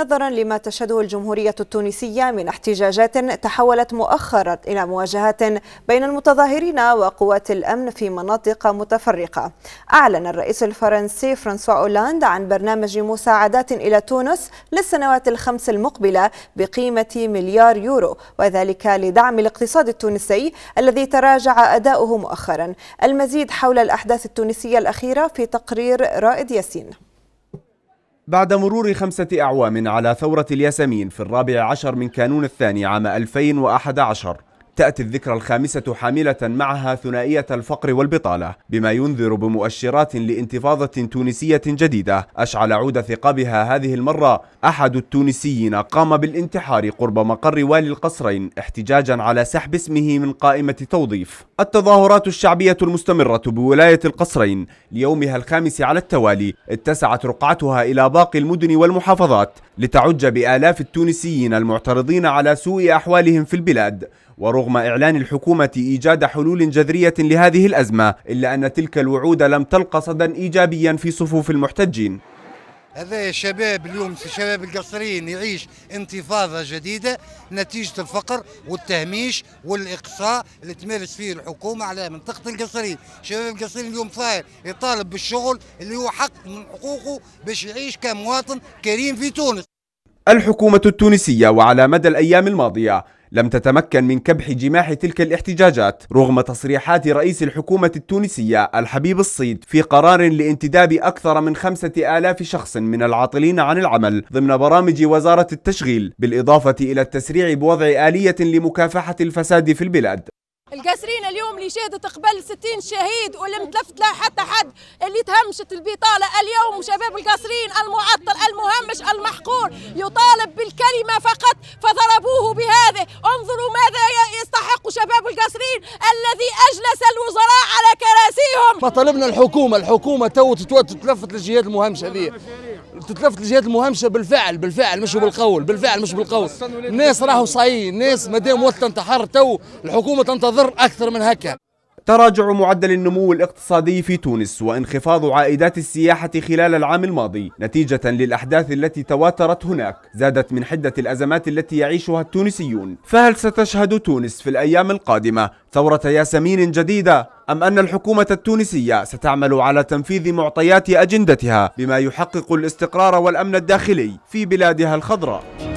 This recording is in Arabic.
نظرا لما تشهده الجمهورية التونسية من احتجاجات تحولت مؤخرا إلى مواجهات بين المتظاهرين وقوات الأمن في مناطق متفرقة أعلن الرئيس الفرنسي فرانسوا أولاند عن برنامج مساعدات إلى تونس للسنوات الخمس المقبلة بقيمة مليار يورو وذلك لدعم الاقتصاد التونسي الذي تراجع أداؤه مؤخرا المزيد حول الأحداث التونسية الأخيرة في تقرير رائد ياسين بعد مرور خمسة أعوام على ثورة الياسمين في الرابع عشر من كانون الثاني عام 2011 تأتي الذكرى الخامسة حاملة معها ثنائية الفقر والبطالة بما ينذر بمؤشرات لانتفاضة تونسية جديدة أشعل عود ثقابها هذه المرة أحد التونسيين قام بالانتحار قرب مقر والي القصرين احتجاجا على سحب اسمه من قائمة توظيف التظاهرات الشعبية المستمرة بولاية القصرين ليومها الخامس على التوالي اتسعت رقعتها إلى باقي المدن والمحافظات لتعج بآلاف التونسيين المعترضين على سوء أحوالهم في البلاد ورغم إعلان الحكومة إيجاد حلول جذرية لهذه الأزمة إلا أن تلك الوعود لم تلقى صدى إيجابيا في صفوف المحتجين هذا الشباب اليوم شباب القصريين يعيش انتفاضة جديدة نتيجة الفقر والتهميش والإقصاء اللي تمارس فيه الحكومة على منطقة القصرين شباب القصرين اليوم فاير يطالب بالشغل اللي هو حق من حقوقه باش يعيش كمواطن كريم في تونس الحكومة التونسية وعلى مدى الأيام الماضية لم تتمكن من كبح جماح تلك الاحتجاجات رغم تصريحات رئيس الحكومة التونسية الحبيب الصيد في قرار لانتداب أكثر من خمسة آلاف شخص من العاطلين عن العمل ضمن برامج وزارة التشغيل بالإضافة إلى التسريع بوضع آلية لمكافحة الفساد في البلاد القاسرين اليوم اللي شهدت قبل 60 شهيد واللي متلفت لا حتى حد اللي تهمشت البطاله اليوم شباب القاسرين المعطل المهمش المحقور يطالب بالكلمه فقط فضربوه فطلبنا الحكومه الحكومه تو تتلفت للجهات المهمشه هذه تتلفت للجهات المهمشه بالفعل بالفعل مش بالقول بالفعل مش بالقول الناس راهو صايين الناس مادام وطن انتحر تو الحكومه تنتظر اكثر من هكا تراجع معدل النمو الاقتصادي في تونس وانخفاض عائدات السياحة خلال العام الماضي نتيجة للأحداث التي تواترت هناك زادت من حدة الأزمات التي يعيشها التونسيون فهل ستشهد تونس في الأيام القادمة ثورة ياسمين جديدة أم أن الحكومة التونسية ستعمل على تنفيذ معطيات أجندتها بما يحقق الاستقرار والأمن الداخلي في بلادها الخضراء